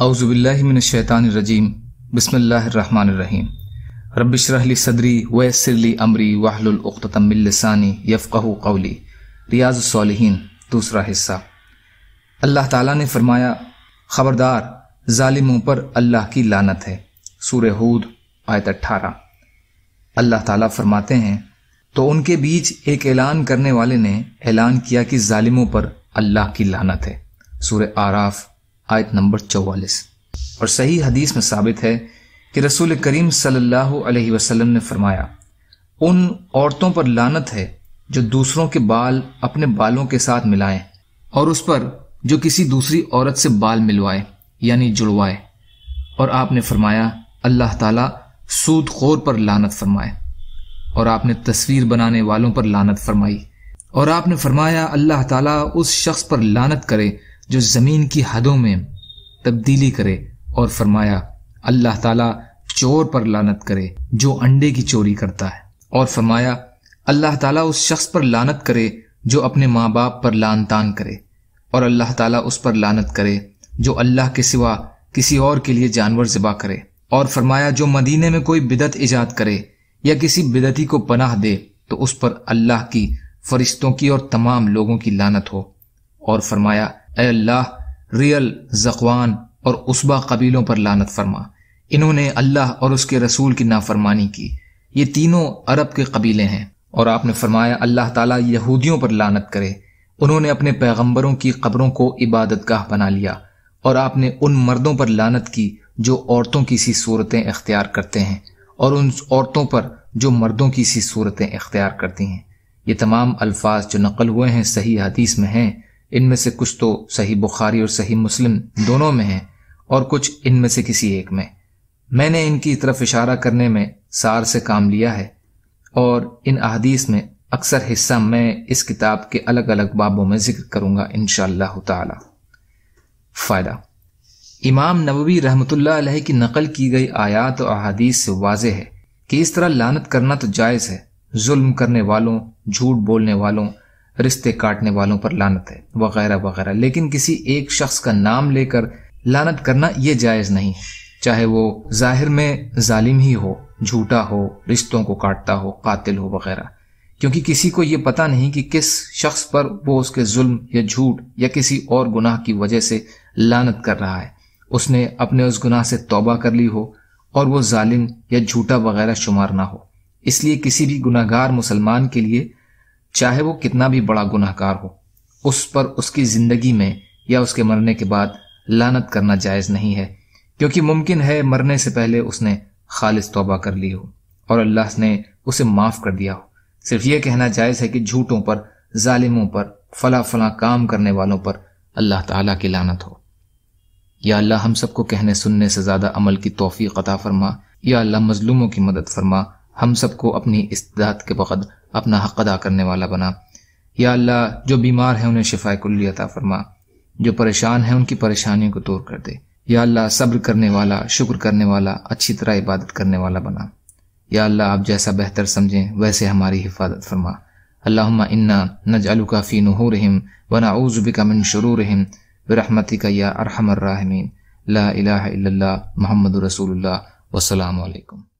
باللہ من الشیطان الرجیم بسم اللہ الرحمن الرحیم رب اشرح لی صدری ویسر لی امری عقدۃ من لسانی یفقہوا قولی ریاض الصالحین دوسرا حصہ اللہ تعالیٰ نے فرمایا خبردار ظالموں پر اللہ کی لانت ہے سورہ حود آیت اٹھارہ اللہ تعالیٰ فرماتے ہیں تو ان کے بیچ ایک اعلان کرنے والے نے اعلان کیا کہ ظالموں پر اللہ کی لانت ہے سورہ آراف آیت نمبر چوالیس اور صحیح حدیث میں ثابت ہے کہ رسول کریم صلی اللہ علیہ وسلم نے فرمایا ان عورتوں پر لانت ہے جو دوسروں کے بال اپنے بالوں کے ساتھ ملائیں اور اس پر جو کسی دوسری عورت سے بال ملوائے یعنی جڑوائے اور آپ نے فرمایا اللہ تعالیٰ سود خور پر لانت فرمائے اور آپ نے تصویر بنانے والوں پر لانت فرمائی اور آپ نے فرمایا اللہ تعالیٰ اس شخص پر لانت کرے جو زمین کی حدوں میں تبدیلی کرے اور فرمایا اللہ تعالیٰ چور پر لانت کرے جو انڈے کی چوری کرتا ہے اور فرمایا اللہ تعالیٰ اس شخص پر لانت کرے جو اپنے ماں باپ پر لان تان کرے اور اللہ تعالیٰ اس پر لانت کرے جو اللہ کے سوا کسی اور کے لیے جانور ذبح کرے اور فرمایا جو مدینے میں کوئی بدت ایجاد کرے یا کسی بدتی کو پناہ دے تو اس پر اللہ کی فرشتوں کی اور تمام لوگوں کی لانت ہو اور فرمایا اے اللہ ریل زخوان اور اسبا قبیلوں پر لانت فرما انہوں نے اللہ اور اس کے رسول کی نافرمانی کی یہ تینوں عرب کے قبیلے ہیں اور آپ نے فرمایا اللہ تعالیٰ یہودیوں پر لانت کرے انہوں نے اپنے پیغمبروں کی قبروں کو عبادت گاہ بنا لیا اور آپ نے ان مردوں پر لانت کی جو عورتوں کی سی صورتیں اختیار کرتے ہیں اور ان عورتوں پر جو مردوں کی سی صورتیں اختیار کرتی ہیں یہ تمام الفاظ جو نقل ہوئے ہیں صحیح حدیث میں ہیں ان میں سے کچھ تو صحیح بخاری اور صحیح مسلم دونوں میں ہیں اور کچھ ان میں سے کسی ایک میں میں نے ان کی طرف اشارہ کرنے میں سار سے کام لیا ہے اور ان احادیث میں اکثر حصہ میں اس کتاب کے الگ الگ بابوں میں ذکر کروں گا ان شاء اللہ تعالی فائدہ امام نبوی رحمۃ اللہ علیہ کی نقل کی گئی آیات و احادیث سے واضح ہے کہ اس طرح لانت کرنا تو جائز ہے ظلم کرنے والوں جھوٹ بولنے والوں رشتے کاٹنے والوں پر لانت ہے وغیرہ وغیرہ لیکن کسی ایک شخص کا نام لے کر لانت کرنا یہ جائز نہیں ہے چاہے وہ ظاہر میں ظالم ہی ہو جھوٹا ہو رشتوں کو کاٹتا ہو قاتل ہو وغیرہ کیونکہ کسی کو یہ پتا نہیں کہ کس شخص پر وہ اس کے ظلم یا جھوٹ یا کسی اور گناہ کی وجہ سے لانت کر رہا ہے اس نے اپنے اس گناہ سے توبہ کر لی ہو اور وہ ظالم یا جھوٹا وغیرہ شمار نہ ہو اس لیے کسی بھی گناہ گار مسلمان کے لیے چاہے وہ کتنا بھی بڑا گناہ کار ہو اس پر اس کی زندگی میں یا اس کے مرنے کے بعد لانت کرنا جائز نہیں ہے کیونکہ ممکن ہے مرنے سے پہلے اس نے خالص توبہ کر لی ہو اور اللہ نے اسے معاف کر دیا ہو صرف یہ کہنا جائز ہے کہ جھوٹوں پر ظالموں پر فلاں فلاں کام کرنے والوں پر اللہ تعالیٰ کی لانت ہو یا اللہ ہم سب کو کہنے سننے سے زیادہ عمل کی توفیق عطا فرما یا اللہ مظلوموں کی مدد فرما ہم سب کو اپنی استداد کے بقدر اپنا حق ادا کرنے والا بنا یا اللہ جو بیمار ہیں انہیں شفا کلی عطا فرما جو پریشان ہیں ان کی پریشانیوں کو دور کر دے یا اللہ صبر کرنے والا شکر کرنے والا اچھی طرح عبادت کرنے والا بنا یا اللہ آپ جیسا بہتر سمجھیں ویسے ہماری حفاظت فرما اللہ انا نجعلک فی نحورہم ونعوذ و نا اوزب کا یا و رحمتی ارحم الرحمین اللہ الہ اللہ محمد رسول اللہ وسلام علیکم